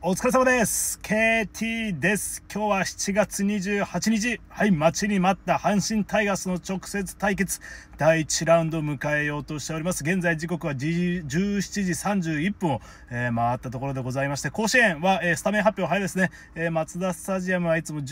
お疲れ様です。KT です。今日は7月28日。はい、待ちに待った阪神タイガースの直接対決、第1ラウンドを迎えようとしております。現在時刻は17時31分を、えー、回ったところでございまして、甲子園は、えー、スタメン発表早いですね。えー、松田スタジアムはいつも17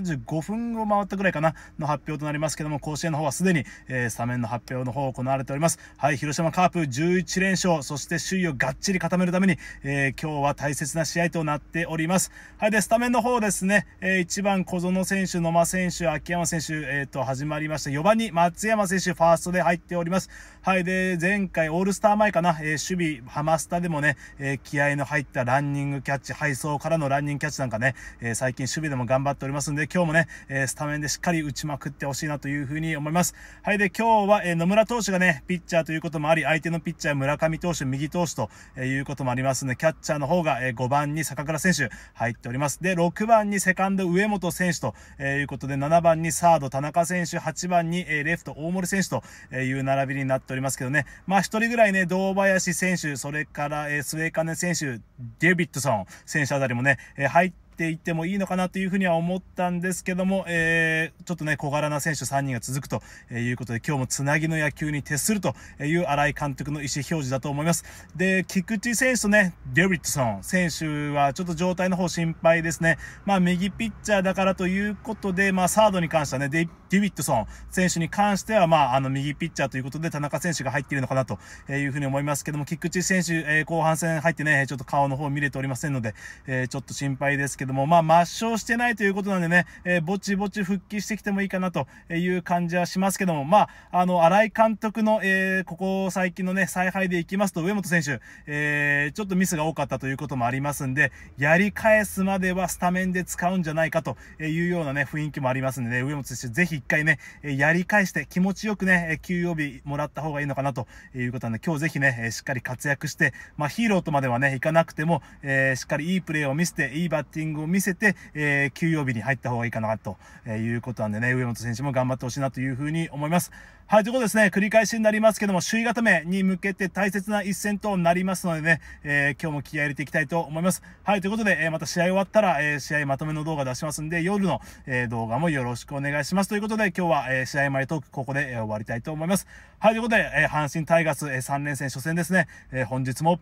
時35分を回ったぐらいかな、の発表となりますけども、甲子園の方はすでに、えスタメンの発表の方行われております。はい、広島カープ11連勝、そして首位をがっちり固めるために、え今日は大切な試試合となっております。はい、で、スタメンの方ですね、えー、1番小園選手、野間選手、秋山選手、えっ、ー、と、始まりました。4番に松山選手、ファーストで入っております。はい、で、前回オールスター前かな、えー、守備、ハマスタでもね、えー、気合の入ったランニングキャッチ、配送からのランニングキャッチなんかね、えー、最近守備でも頑張っておりますんで、今日もね、えー、スタメンでしっかり打ちまくってほしいなというふうに思います。はい、で、今日は、えー、野村投手がね、ピッチャーということもあり、相手のピッチャー村上投手、右投手ということもありますので、キャッチャーの方が、えー、5番番に坂倉選手入っております。で、6番にセカンド上本選手ということで、7番にサード田中選手、8番にレフト大森選手という並びになっておりますけどね、まあ1人ぐらいね、堂林選手、それから末金選手、デビッドソン選手あたりもね、入ってって言ってもいいのかなというふうには思ったんですけども、えー、ちょっとね、小柄な選手3人が続くということで、今日もつなぎの野球に徹するという新井監督の意思表示だと思います。で、菊池選手とね、デビッドソン選手はちょっと状態の方心配ですね。まあ、右ピッチャーだからということで、まあ、サードに関してはね、デデビッドソン選手に関しては、まあ、あの、右ピッチャーということで、田中選手が入っているのかなというふうに思いますけども、菊池選手、えー、後半戦入ってね、ちょっと顔の方見れておりませんので、えー、ちょっと心配ですけどども、まあ、抹消してないということなんでね、えー、ぼちぼち復帰してきてもいいかなという感じはしますけども、まあ、あの、新井監督の、えー、ここ最近のね、采配でいきますと、上本選手、えー、ちょっとミスが多かったということもありますんで、やり返すまではスタメンで使うんじゃないかというようなね、雰囲気もありますんでね、上本選手、ぜひ一回ね、やり返して気持ちよくね、休養日もらった方がいいのかなということなんで、今日ぜひね、しっかり活躍して、まあ、ヒーローとまではね、いかなくても、えー、しっかりいいプレーを見せて、いいバッティンググを見せて、えー、休養日に入った方がいいかなということなんでね、上本選手も頑張ってほしいなというふうに思います。はい、ということですね、繰り返しになりますけども、首位固めに向けて大切な一戦となりますのでね、えー、今日も気合入れていきたいと思います。はい、ということで、えー、また試合終わったら、えー、試合まとめの動画出しますんで、夜の、え動画もよろしくお願いします。ということで、今日は、え試合前トーク、ここで、え終わりたいと思います。はい、ということで、え阪神タイガース、え3連戦初戦ですね、え本日も、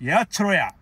やっちょろや